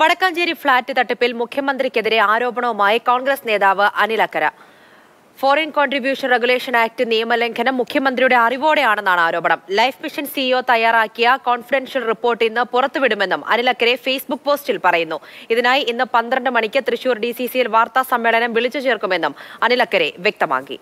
Vadakkanchery flat തട്ടിപ്പിൽ മുഖ്യമന്ത്രിക്കെതിരെ ആരോപണവുമായി കോൺഗ്രസ് നേതാവ് Anil Akkara foreign contribution regulation act നിയമലംഘനം മുഖ്യമന്ത്രിയുടെ അറിവോടെയാണെന്നാണ് ആരോപണം ലൈഫ് മിഷൻ സിഇഒ തയ്യാറാക്കിയ കോൺഫിഡൻഷ്യൽ റിപ്പോർട്ട് ഇന്ന് പുറത്തുവിടുമെന്നും അനിലക്കരെ ഫേസ്ബുക്ക് പോസ്റ്റിൽ പറയുന്നു ഇതിനായി ഇന്ന് പന്ത്രണ്ട് മണിക്ക് തൃശൂർ ഡി സി സിയിൽ വാർത്താ സമ്മേളനം വിളിച്ചു ചേർക്കുമെന്നും അനിലക്കരെ വ്യക്തമാക്കി